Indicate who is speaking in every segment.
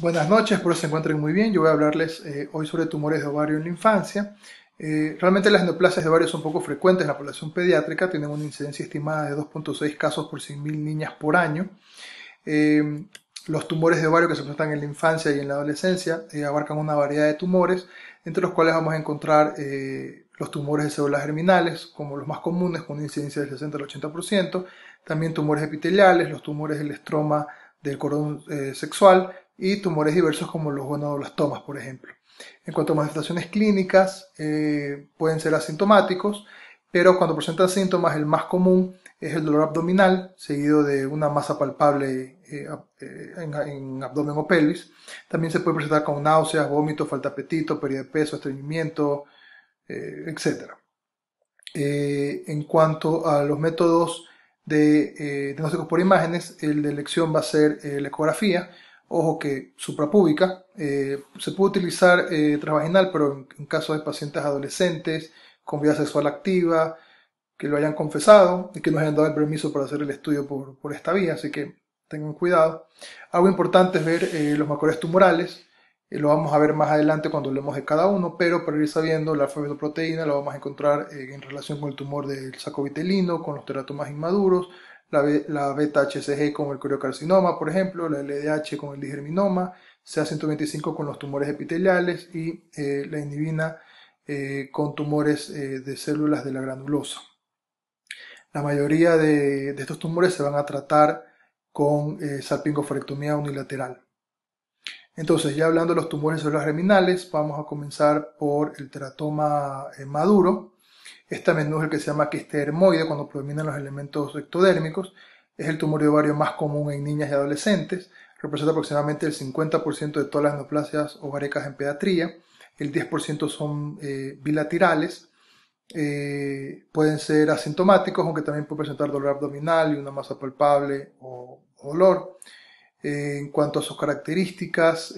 Speaker 1: Buenas noches, espero se encuentren muy bien. Yo voy a hablarles eh, hoy sobre tumores de ovario en la infancia. Eh, realmente las neoplasias de ovario son poco frecuentes en la población pediátrica, tienen una incidencia estimada de 2.6 casos por 100.000 niñas por año. Eh, los tumores de ovario que se presentan en la infancia y en la adolescencia abarcan una variedad de tumores, entre los cuales vamos a encontrar los tumores de células germinales, como los más comunes, con una incidencia del 60 al 80%, también tumores epiteliales, los tumores del estroma del cordón sexual, y tumores diversos como los gonadoblastomas, por ejemplo. En cuanto a manifestaciones clínicas, eh, pueden ser asintomáticos, pero cuando presentan síntomas, el más común es el dolor abdominal, seguido de una masa palpable eh, eh, en, abdomen o pelvis. También se puede presentar con náuseas, vómitos, falta de apetito, pérdida de peso, estreñimiento, etc. en cuanto a los métodos de diagnósticos por imágenes, el de elección va a ser la ecografía, ojo que suprapúbica, eh, se puede utilizar eh, transvaginal, pero en, casos caso de pacientes adolescentes con vida sexual activa, que lo hayan confesado y que nos hayan dado el permiso para hacer el estudio por, esta vía, así que tengan cuidado. Algo importante es ver eh, los macores tumorales, lo vamos a ver más adelante cuando hablemos de cada uno, pero para ir sabiendo, la alfa lo la vamos a encontrar en relación con el tumor del saco vitelino con los teratomas inmaduros, la, beta-HCG con el coriocarcinoma, por ejemplo, la LDH con el digerminoma, CA125 con los tumores epiteliales y eh, la inhibina eh, con tumores eh, de células de la granulosa. La mayoría de, estos tumores se van a tratar con salpingoforectomía unilateral. Entonces, ya hablando de los tumores de células germinales, vamos a comenzar por el teratoma maduro, esta menú es el que se llama quiste cuando predominan los elementos ectodérmicos. Es el tumor de ovario más común en niñas y adolescentes. Representa aproximadamente el 50% de todas las neoplasias ováricas en pediatría. El 10% son eh, bilaterales. Eh, pueden ser asintomáticos, aunque también puede presentar dolor abdominal y una masa palpable o, dolor. Eh, en cuanto a sus características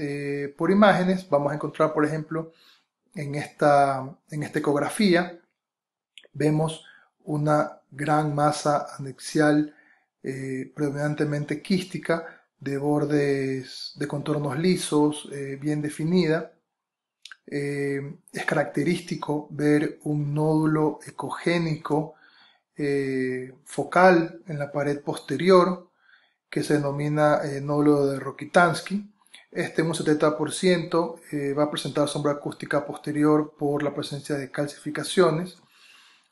Speaker 1: por imágenes, vamos a encontrar, por ejemplo, en esta, en esta ecografía, vemos una gran masa anexial eh, predominantemente quística de bordes de contornos lisos, eh, bien definida. Eh, es característico ver un nódulo ecogénico focal en la pared posterior que se denomina nódulo de Rokitansky. Este en un 70% va a presentar sombra acústica posterior por la presencia de calcificaciones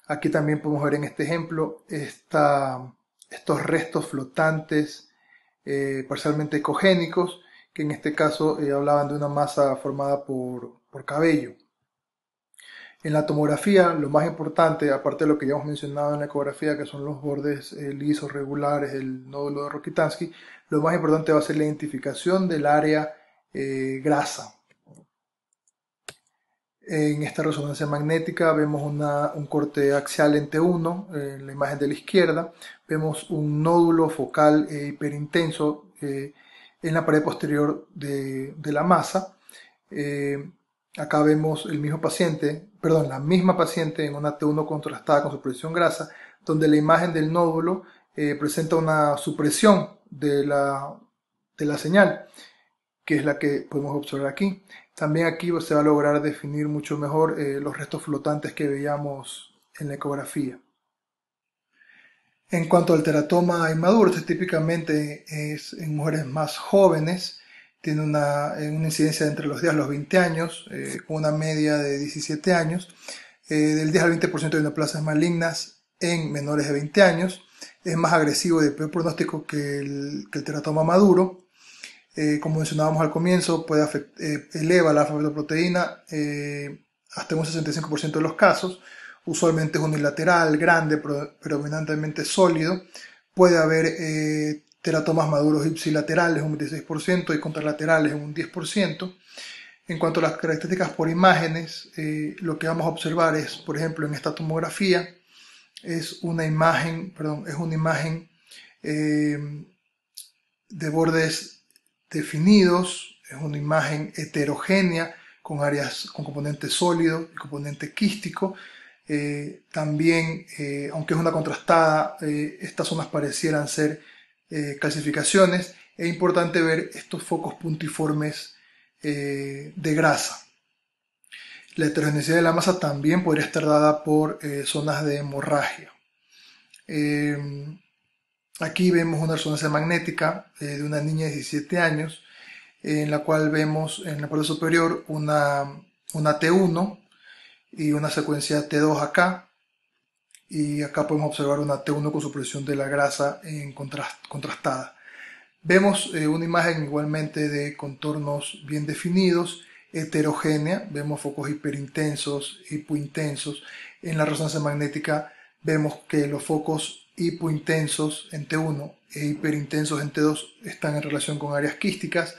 Speaker 1: Aquí también podemos ver en este ejemplo estos restos flotantes eh, parcialmente ecogénicos, que en este caso eh, hablaban de una masa formada por, cabello. En la tomografía, lo más importante, aparte de lo que ya hemos mencionado en la ecografía, que son los bordes eh, lisos regulares el nódulo de Rokitansky, lo más importante va a ser la identificación del área grasa. En esta resonancia magnética vemos un corte axial en T1, en eh, la imagen de la izquierda. Vemos un nódulo focal eh, hiperintenso eh, en la pared posterior de, la masa. acá vemos el mismo paciente, perdón, la misma paciente en una T1 contrastada con supresión grasa, donde la imagen del nódulo presenta una supresión de la señal, que es la que podemos observar aquí. También aquí se va a lograr definir mucho mejor eh, los restos flotantes que veíamos en la ecografía. En cuanto al teratoma inmaduro, este típicamente es en mujeres más jóvenes, tiene una, eh, incidencia entre los 10 los 20 años, eh, una media de 17 años, del 10 al 20% de neoplasias malignas en menores de 20 años, es más agresivo y de peor pronóstico que el teratoma maduro, eh, como mencionábamos al comienzo, eh, eleva la fibroproteína eh, hasta un 65% de los casos. Usualmente es unilateral, grande, pero predominantemente sólido. Puede haber eh, teratomas maduros ipsilaterales un 16% y contralaterales un 10%. En cuanto a las características por imágenes, lo que vamos a observar es, por ejemplo, en esta tomografía, es una imagen, perdón, es una imagen de bordes definidos, es una imagen heterogénea con áreas con componente sólido y componente quístico. Eh, también, eh, aunque es una contrastada, eh, estas zonas parecieran ser calcificaciones. Es importante ver estos focos puntiformes de grasa. La heterogeneidad de la masa también podría estar dada por zonas de hemorragia. Aquí vemos una resonancia magnética eh, de una niña de 17 años, en la cual vemos en la parte superior una, una T1 y una secuencia T2 acá. Y acá podemos observar una T1 con supresión de la grasa en contrastada. Vemos eh, una imagen igualmente de contornos bien definidos, heterogénea, vemos focos hiperintensos, hipointensos. En la resonancia magnética vemos que los focos hipointensos en T1 e hiperintensos en T2 están en relación con áreas quísticas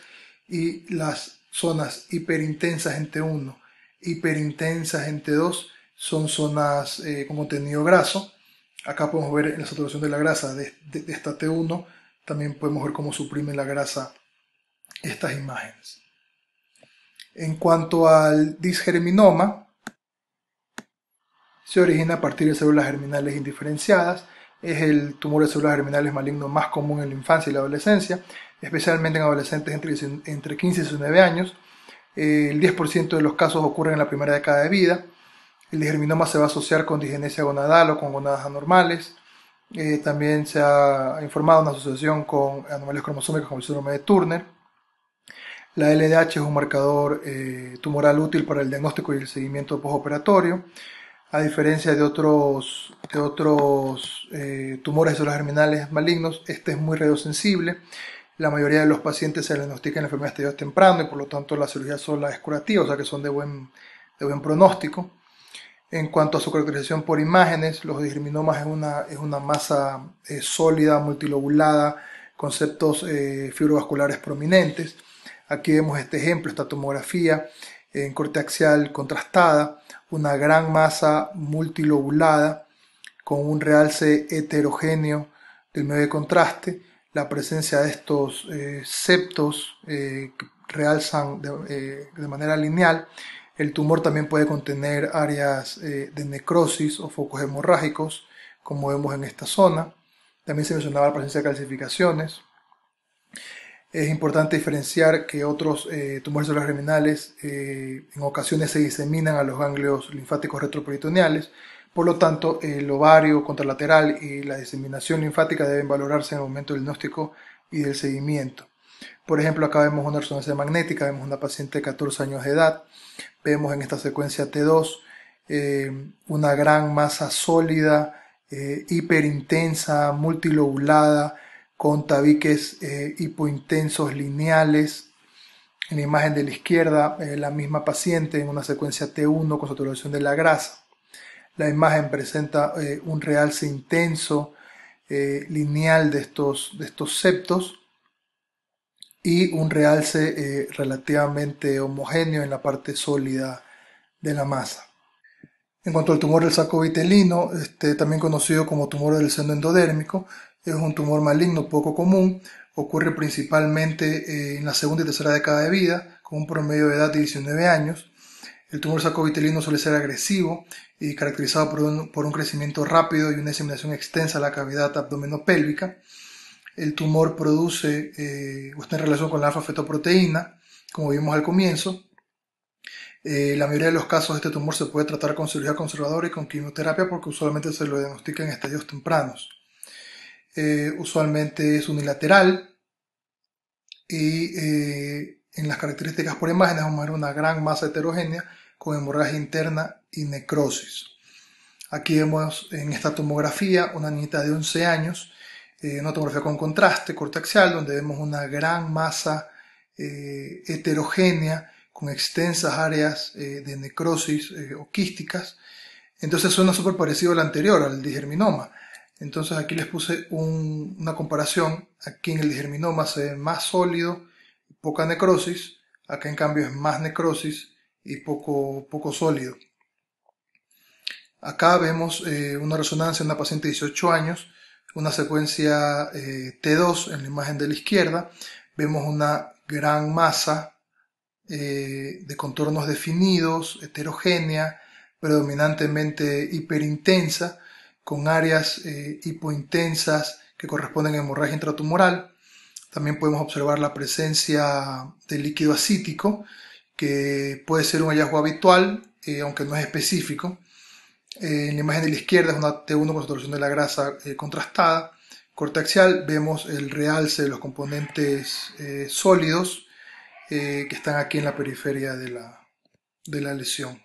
Speaker 1: y las zonas hiperintensas en T1, hiperintensas en T2 son zonas como eh, con contenido graso. Acá podemos ver la saturación de la grasa de, de esta T1, también podemos ver cómo suprime la grasa estas imágenes. En cuanto al disgerminoma, se origina a partir de células germinales indiferenciadas es el tumor de células germinales maligno más común en la infancia y la adolescencia, especialmente en adolescentes entre, 15 y 19 años. Eh, el 10% de los casos ocurren en la primera década de vida. El germinoma se va a asociar con disgenesia gonadal o con gonadas anormales. Eh, también se ha informado una asociación con anomalías cromosómicas como el síndrome de Turner. La LDH es un marcador eh, tumoral útil para el diagnóstico y el seguimiento postoperatorio a diferencia de otros, de otros eh, tumores germinales malignos, este es muy radiosensible. La mayoría de los pacientes se diagnostican en la enfermedad estadio temprano y por lo tanto la cirugía sola es curativa, o sea que son de buen, de buen pronóstico. En cuanto a su caracterización por imágenes, los germinomas es una, es una masa eh, sólida, multilobulada, conceptos eh, fibrovasculares prominentes. Aquí vemos este ejemplo, esta tomografía en corte axial contrastada una gran masa multilobulada con un realce heterogéneo del medio de contraste, la presencia de estos eh, septos eh, que realzan eh, de, manera lineal. El tumor también puede contener áreas de necrosis o focos hemorrágicos, como vemos en esta zona. También se mencionaba la presencia de calcificaciones. Es importante diferenciar que otros eh, tumores de las reminales eh, en ocasiones se diseminan a los ganglios linfáticos retroperitoneales, por lo tanto el ovario contralateral y la diseminación linfática deben valorarse en el momento del diagnóstico y del seguimiento. Por ejemplo, acá vemos una resonancia magnética, vemos una paciente de 14 años de edad, vemos en esta secuencia T2 eh, una gran masa sólida, hiperintensa, multilobulada, con tabiques eh, hipointensos lineales. En la imagen de la izquierda, eh, la misma paciente en una secuencia T1 con saturación de la grasa. La imagen presenta eh, un realce intenso lineal de estos, de estos septos y un realce relativamente homogéneo en la parte sólida de la masa. En cuanto al tumor del saco vitelino, este, también conocido como tumor del seno endodérmico, es un tumor maligno poco común, ocurre principalmente eh, en la segunda y tercera década de vida, con un promedio de edad de 19 años. El tumor sacovitelino suele ser agresivo y caracterizado por un, crecimiento rápido y una diseminación extensa a la cavidad abdominopélvica. El tumor produce, eh, está en relación con la alfa-fetoproteína, como vimos al comienzo. Eh, la mayoría de los casos de este tumor se puede tratar con cirugía conservadora y con quimioterapia porque usualmente se lo diagnostica en estadios tempranos. Eh, usualmente es unilateral y eh, en las características por imágenes vamos a ver una gran masa heterogénea con hemorragia interna y necrosis. Aquí vemos en esta tomografía una niñita de 11 años, eh, una tomografía con contraste cortaxial, donde vemos una gran masa heterogénea con extensas áreas de necrosis o quísticas. Entonces suena súper parecido al anterior, al digerminoma. Entonces aquí les puse una comparación. Aquí en el germinoma se ve más sólido, poca necrosis. Acá en cambio es más necrosis y poco, poco sólido. Acá vemos eh, una resonancia en una paciente de 18 años, una secuencia eh, T2 en la imagen de la izquierda. Vemos una gran masa eh, de contornos definidos, heterogénea, predominantemente hiperintensa con áreas eh, hipointensas que corresponden a hemorragia intratumoral. También podemos observar la presencia de líquido acítico, que puede ser un hallazgo habitual, eh, aunque no es específico. Eh, en la imagen de la izquierda es una T1 con saturación de la grasa contrastada. cortaxial. vemos el realce de los componentes sólidos que están aquí en la periferia de la, de la lesión.